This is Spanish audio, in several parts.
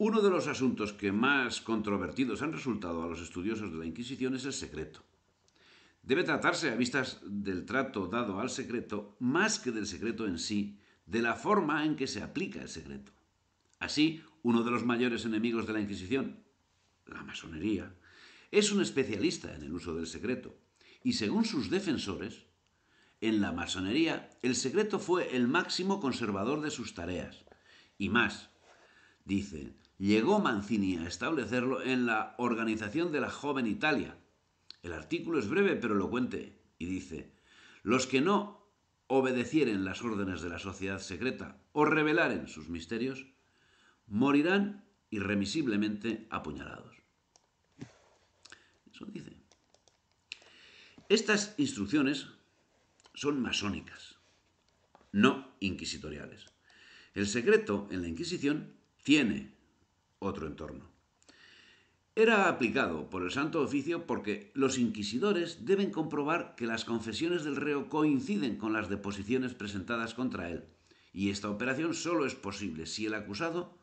Uno de los asuntos que más controvertidos han resultado a los estudiosos de la Inquisición es el secreto. Debe tratarse, a vistas del trato dado al secreto, más que del secreto en sí, de la forma en que se aplica el secreto. Así, uno de los mayores enemigos de la Inquisición, la masonería, es un especialista en el uso del secreto, y según sus defensores, en la masonería el secreto fue el máximo conservador de sus tareas. Y más, dice llegó Mancini a establecerlo en la Organización de la Joven Italia. El artículo es breve pero elocuente y dice, los que no obedecieren las órdenes de la sociedad secreta o revelaren sus misterios, morirán irremisiblemente apuñalados. Eso dice. Estas instrucciones son masónicas, no inquisitoriales. El secreto en la Inquisición tiene otro entorno. Era aplicado por el Santo Oficio porque los inquisidores deben comprobar que las confesiones del reo coinciden con las deposiciones presentadas contra él, y esta operación solo es posible si el acusado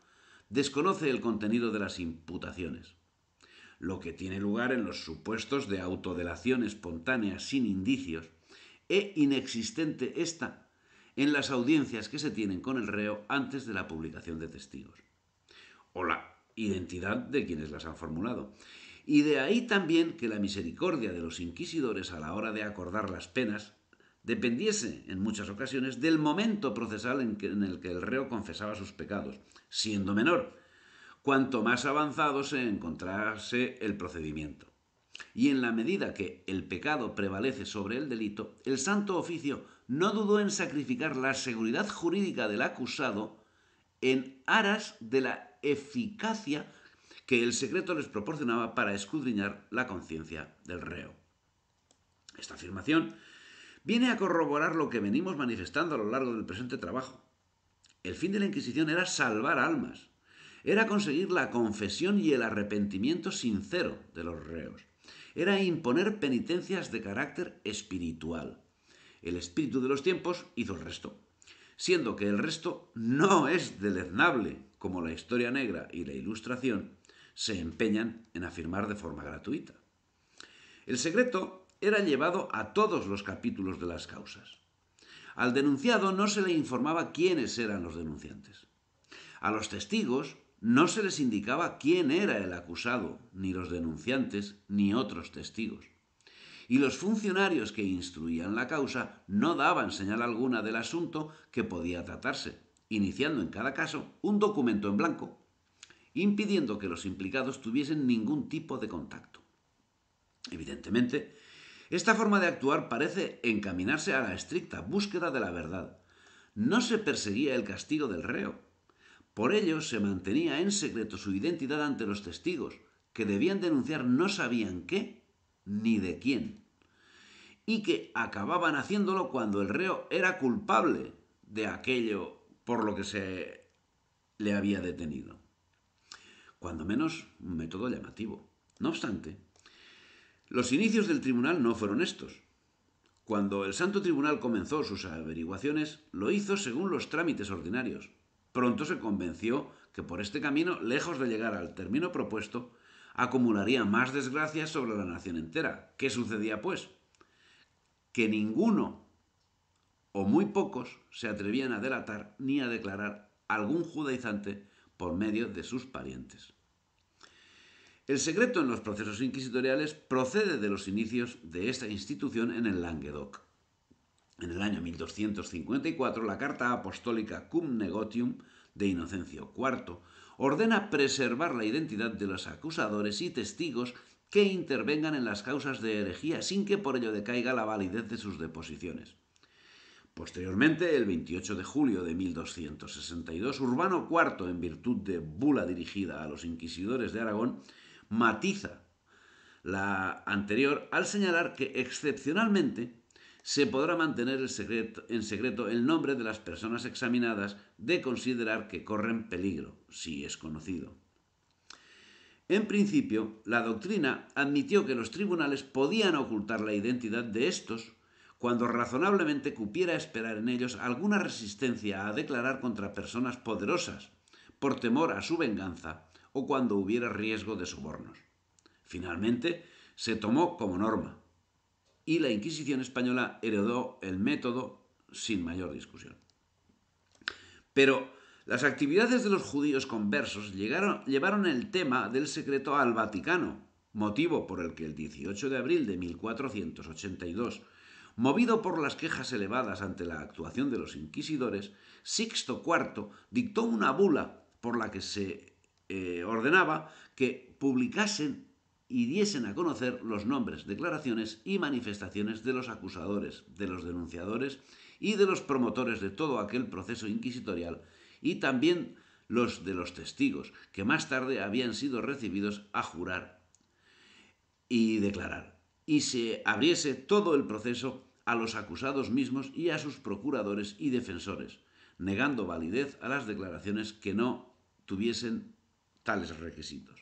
desconoce el contenido de las imputaciones, lo que tiene lugar en los supuestos de autodelación espontánea sin indicios e inexistente esta en las audiencias que se tienen con el reo antes de la publicación de testigos o la identidad de quienes las han formulado. Y de ahí también que la misericordia de los inquisidores a la hora de acordar las penas dependiese en muchas ocasiones del momento procesal en, el que el reo confesaba sus pecados, siendo menor, cuanto más avanzado se encontrase el procedimiento. Y en la medida que el pecado prevalece sobre el delito, el Santo Oficio no dudó en sacrificar la seguridad jurídica del acusado en aras de la eficacia que el secreto les proporcionaba para escudriñar la conciencia del reo. Esta afirmación viene a corroborar lo que venimos manifestando a lo largo del presente trabajo. El fin de la Inquisición era salvar almas, era conseguir la confesión y el arrepentimiento sincero de los reos, era imponer penitencias de carácter espiritual. El espíritu de los tiempos hizo el resto, siendo que el resto no es deleznable, como la historia negra y la ilustración, se empeñan en afirmar de forma gratuita. El secreto era llevado a todos los capítulos de las causas. Al denunciado no se le informaba quiénes eran los denunciantes. A los testigos no se les indicaba quién era el acusado, ni los denunciantes, ni otros testigos. Y los funcionarios que instruían la causa no daban señal alguna del asunto que podía tratarse, iniciando en cada caso un documento en blanco, impidiendo que los implicados tuviesen ningún tipo de contacto. Evidentemente, esta forma de actuar parece encaminarse a la estricta búsqueda de la verdad. No se perseguía el castigo del reo. Por ello se mantenía en secreto su identidad ante los testigos, que debían denunciar no sabían qué ni de quién, y que acababan haciéndolo cuando el reo era culpable de aquello por lo que se le había detenido. Cuando menos un método llamativo. No obstante, los inicios del tribunal no fueron estos. Cuando el Santo Tribunal comenzó sus averiguaciones, lo hizo según los trámites ordinarios. Pronto se convenció que por este camino, lejos de llegar al término propuesto, acumularía más desgracias sobre la nación entera. ¿Qué sucedía pues? Que ninguno o muy pocos se atrevían a delatar ni a declarar algún judaizante por medio de sus parientes. El secreto en los procesos inquisitoriales procede de los inicios de esta institución en el Languedoc. En el año 1254, la Carta Apostólica Cum Negotium de Inocencio IV ordena preservar la identidad de los acusadores y testigos que intervengan en las causas de herejía sin que por ello decaiga la validez de sus deposiciones. Posteriormente, el 28 de julio de 1262, Urbano IV, en virtud de bula dirigida a los inquisidores de Aragón, matiza la anterior al señalar que excepcionalmente se podrá mantener en secreto el nombre de las personas examinadas de considerar que corren peligro, si es conocido. En principio, la doctrina admitió que los tribunales podían ocultar la identidad de estos cuando razonablemente cupiera esperar en ellos alguna resistencia a declarar contra personas poderosas, por temor a su venganza o cuando hubiera riesgo de sobornos. Finalmente, se tomó como norma y la Inquisición española heredó el método sin mayor discusión. Pero las actividades de los judíos conversos llevaron el tema del secreto al Vaticano, motivo por el que el 18 de abril de 1482 Movido por las quejas elevadas ante la actuación de los inquisidores, Sixto IV dictó una bula por la que se eh, ordenaba que publicasen y diesen a conocer los nombres, declaraciones y manifestaciones de los acusadores, de los denunciadores y de los promotores de todo aquel proceso inquisitorial y también los de los testigos, que más tarde habían sido recibidos a jurar y declarar, y se abriese todo el proceso a los acusados mismos y a sus procuradores y defensores, negando validez a las declaraciones que no tuviesen tales requisitos.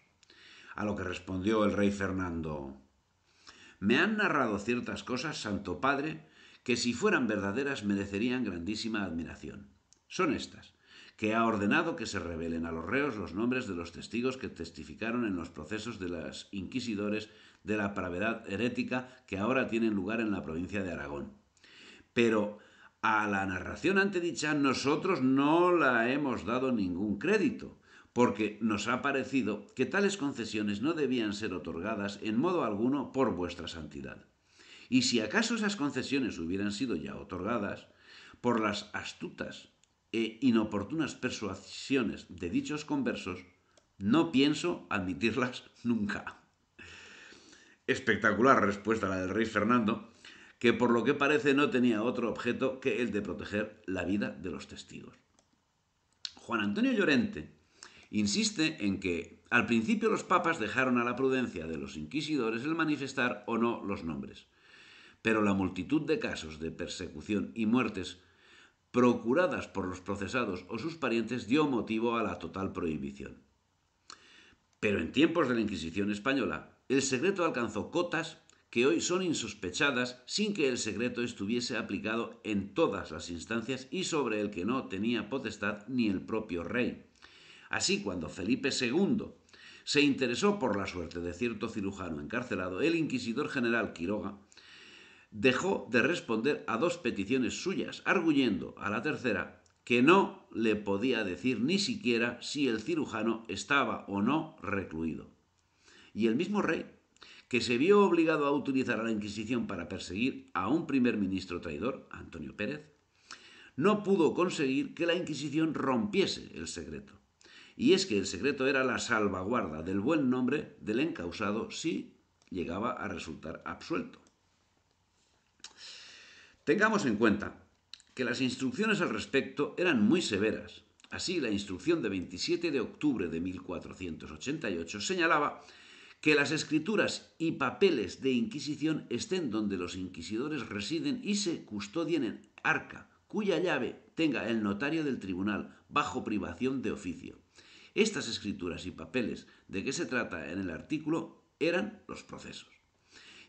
A lo que respondió el rey Fernando Me han narrado ciertas cosas, Santo Padre, que si fueran verdaderas merecerían grandísima admiración. Son estas que ha ordenado que se revelen a los reos los nombres de los testigos que testificaron en los procesos de los inquisidores de la pravedad herética que ahora tiene lugar en la provincia de Aragón. Pero a la narración antedicha nosotros no la hemos dado ningún crédito, porque nos ha parecido que tales concesiones no debían ser otorgadas en modo alguno por vuestra santidad. Y si acaso esas concesiones hubieran sido ya otorgadas, por las astutas e inoportunas persuasiones de dichos conversos, no pienso admitirlas nunca. Espectacular respuesta la del rey Fernando, que por lo que parece no tenía otro objeto que el de proteger la vida de los testigos. Juan Antonio Llorente insiste en que al principio los papas dejaron a la prudencia de los inquisidores el manifestar o no los nombres, pero la multitud de casos de persecución y muertes procuradas por los procesados o sus parientes dio motivo a la total prohibición. Pero en tiempos de la Inquisición española, el secreto alcanzó cotas que hoy son insospechadas sin que el secreto estuviese aplicado en todas las instancias y sobre el que no tenía potestad ni el propio rey. Así, cuando Felipe II se interesó por la suerte de cierto cirujano encarcelado, el inquisidor general Quiroga dejó de responder a dos peticiones suyas, arguyendo a la tercera que no le podía decir ni siquiera si el cirujano estaba o no recluido y el mismo rey, que se vio obligado a utilizar a la Inquisición para perseguir a un primer ministro traidor, Antonio Pérez, no pudo conseguir que la Inquisición rompiese el secreto. Y es que el secreto era la salvaguarda del buen nombre del encausado si llegaba a resultar absuelto. Tengamos en cuenta que las instrucciones al respecto eran muy severas. Así, la instrucción de 27 de octubre de 1488 señalaba que las escrituras y papeles de Inquisición estén donde los inquisidores residen y se custodien en arca, cuya llave tenga el notario del tribunal, bajo privación de oficio. Estas escrituras y papeles de que se trata en el artículo eran los procesos.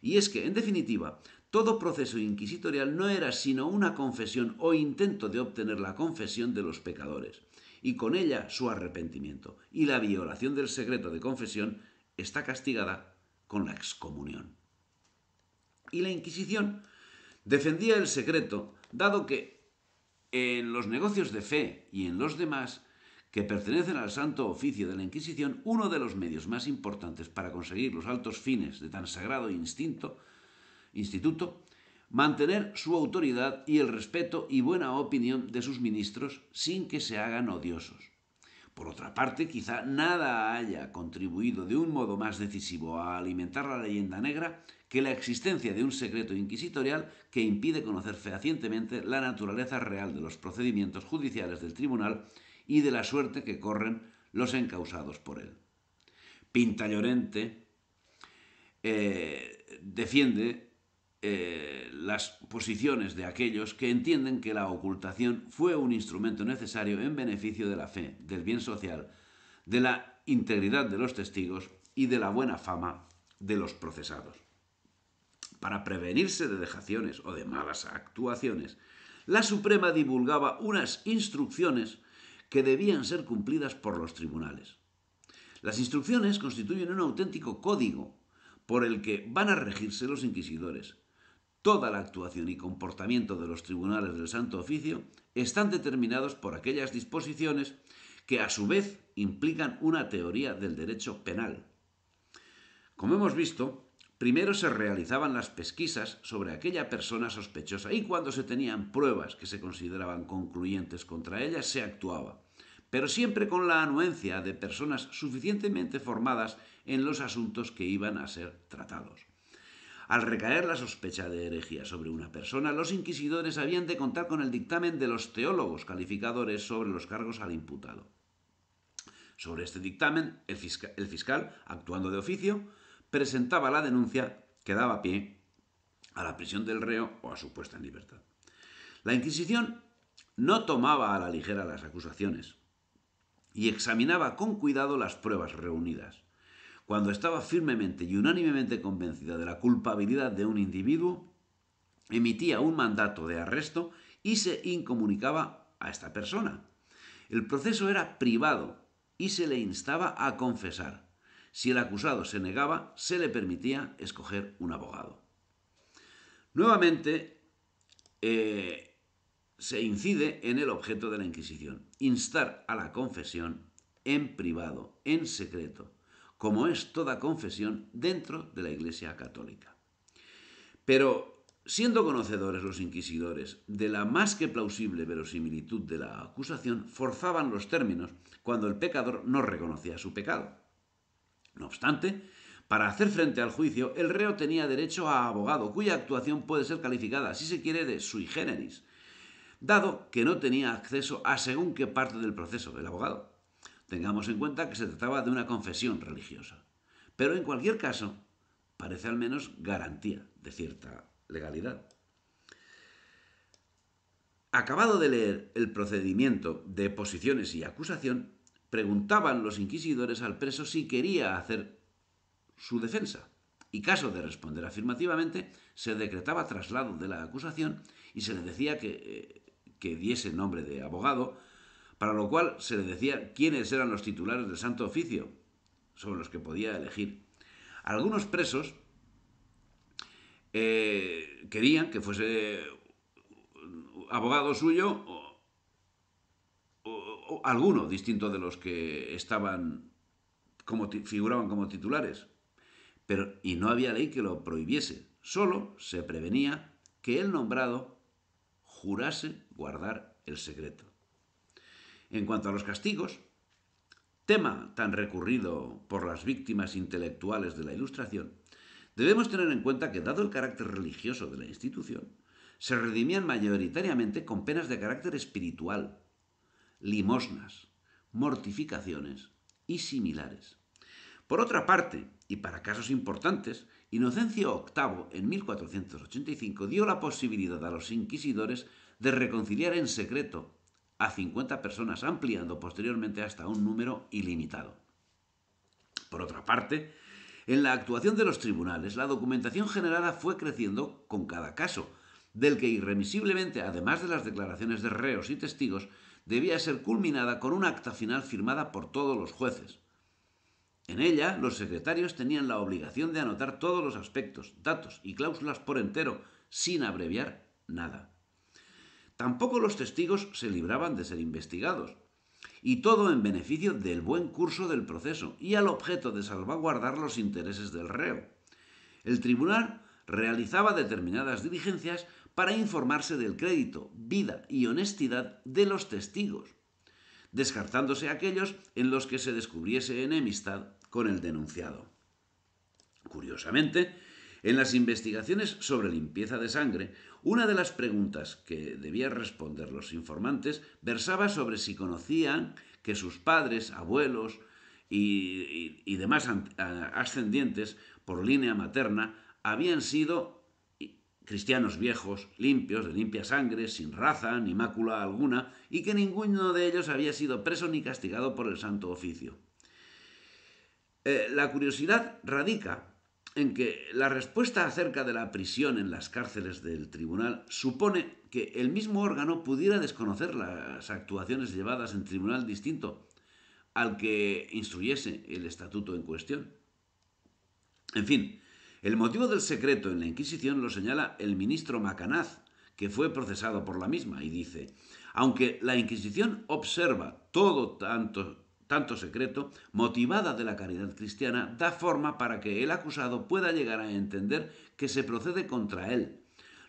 Y es que, en definitiva, todo proceso inquisitorial no era sino una confesión o intento de obtener la confesión de los pecadores, y con ella su arrepentimiento, y la violación del secreto de confesión está castigada con la excomunión. Y la Inquisición defendía el secreto, dado que en los negocios de fe y en los demás que pertenecen al santo oficio de la Inquisición, uno de los medios más importantes para conseguir los altos fines de tan sagrado instinto, instituto, mantener su autoridad y el respeto y buena opinión de sus ministros sin que se hagan odiosos. Por otra parte, quizá nada haya contribuido de un modo más decisivo a alimentar la leyenda negra que la existencia de un secreto inquisitorial que impide conocer fehacientemente la naturaleza real de los procedimientos judiciales del tribunal y de la suerte que corren los encausados por él. Pinta Llorente eh, defiende eh, las posiciones de aquellos que entienden que la ocultación fue un instrumento necesario en beneficio de la fe, del bien social, de la integridad de los testigos y de la buena fama de los procesados. Para prevenirse de dejaciones o de malas actuaciones, la Suprema divulgaba unas instrucciones que debían ser cumplidas por los tribunales. Las instrucciones constituyen un auténtico código por el que van a regirse los inquisidores, Toda la actuación y comportamiento de los tribunales del Santo Oficio están determinados por aquellas disposiciones que a su vez implican una teoría del derecho penal. Como hemos visto, primero se realizaban las pesquisas sobre aquella persona sospechosa y cuando se tenían pruebas que se consideraban concluyentes contra ella, se actuaba, pero siempre con la anuencia de personas suficientemente formadas en los asuntos que iban a ser tratados. Al recaer la sospecha de herejía sobre una persona, los inquisidores habían de contar con el dictamen de los teólogos calificadores sobre los cargos al imputado. Sobre este dictamen, el, fiscal, actuando de oficio, presentaba la denuncia que daba pie a la prisión del reo o a su puesta en libertad. La Inquisición no tomaba a la ligera las acusaciones y examinaba con cuidado las pruebas reunidas cuando estaba firmemente y unánimemente convencida de la culpabilidad de un individuo, emitía un mandato de arresto y se incomunicaba a esta persona. El proceso era privado y se le instaba a confesar. Si el acusado se negaba, se le permitía escoger un abogado. Nuevamente, eh, se incide en el objeto de la Inquisición, instar a la confesión en privado, en secreto, como es toda confesión dentro de la Iglesia Católica. Pero, siendo conocedores los inquisidores de la más que plausible verosimilitud de la acusación, forzaban los términos cuando el pecador no reconocía su pecado. No obstante, para hacer frente al juicio, el reo tenía derecho a abogado, cuya actuación puede ser calificada, si se quiere, de sui generis, dado que no tenía acceso a según qué parte del proceso del abogado. Tengamos en cuenta que se trataba de una confesión religiosa. Pero en cualquier caso, parece al menos garantía de cierta legalidad. Acabado de leer el procedimiento de posiciones y acusación, preguntaban los inquisidores al preso si quería hacer su defensa. Y caso de responder afirmativamente, se decretaba traslado de la acusación y se le decía que, eh, que diese nombre de abogado para lo cual se le decía quiénes eran los titulares del Santo Oficio, sobre los que podía elegir. Algunos presos eh, querían que fuese abogado suyo o, alguno distinto de los que estaban como figuraban como titulares. Pero, y no había ley que lo prohibiese, solo se prevenía que el nombrado jurase guardar el secreto. En cuanto a los castigos, tema tan recurrido por las víctimas intelectuales de la Ilustración, debemos tener en cuenta que, dado el carácter religioso de la institución, se redimían mayoritariamente con penas de carácter espiritual, limosnas, mortificaciones y similares. Por otra parte, y para casos importantes, Inocencio VIII en 1485 dio la posibilidad a los inquisidores de reconciliar en secreto a 50 personas, ampliando posteriormente hasta un número ilimitado. Por otra parte, en la actuación de los tribunales, la documentación generada fue creciendo con cada caso, del que irremisiblemente, además de las declaraciones de reos y testigos, debía ser culminada con un acta final firmada por todos los jueces. En ella, los secretarios tenían la obligación de anotar todos los aspectos, datos y cláusulas por entero, sin abreviar nada. Tampoco los testigos se libraban de ser investigados. Y todo en beneficio del buen curso del proceso y al objeto de salvaguardar los intereses del reo. El tribunal realizaba determinadas diligencias para informarse del crédito, vida y honestidad de los testigos, descartándose aquellos en los que se descubriese enemistad con el denunciado. Curiosamente, en las investigaciones sobre limpieza de sangre una de las preguntas que debían responder los informantes versaba sobre si conocían que sus padres, abuelos y, demás ascendientes por línea materna habían sido cristianos viejos, limpios, de limpia sangre, sin raza ni mácula alguna, y que ninguno de ellos había sido preso ni castigado por el santo oficio. Eh, la curiosidad radica en que la respuesta acerca de la prisión en las cárceles del tribunal supone que el mismo órgano pudiera desconocer las actuaciones llevadas en tribunal distinto al que instruyese el estatuto en cuestión. En fin, el motivo del secreto en la Inquisición lo señala el ministro Macanaz, que fue procesado por la misma, y dice, aunque la Inquisición observa todo tanto tanto secreto, motivada de la caridad cristiana, da forma para que el acusado pueda llegar a entender que se procede contra él,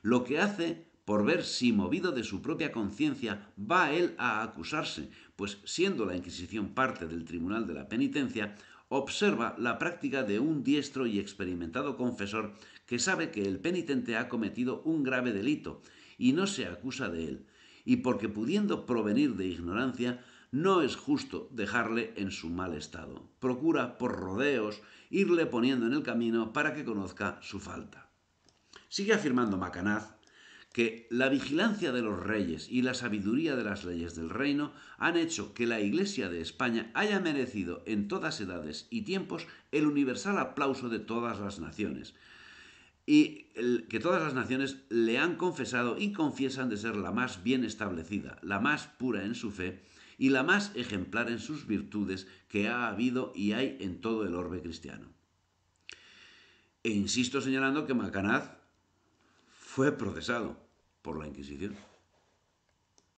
lo que hace por ver si movido de su propia conciencia va él a acusarse, pues siendo la Inquisición parte del Tribunal de la Penitencia, observa la práctica de un diestro y experimentado confesor que sabe que el penitente ha cometido un grave delito y no se acusa de él, y porque pudiendo provenir de ignorancia, no es justo dejarle en su mal estado. Procura, por rodeos, irle poniendo en el camino para que conozca su falta. Sigue afirmando Macanaz que la vigilancia de los reyes y la sabiduría de las leyes del reino han hecho que la Iglesia de España haya merecido en todas edades y tiempos el universal aplauso de todas las naciones, y que todas las naciones le han confesado y confiesan de ser la más bien establecida, la más pura en su fe y la más ejemplar en sus virtudes que ha habido y hay en todo el orbe cristiano. E insisto señalando que Macanaz fue procesado por la Inquisición.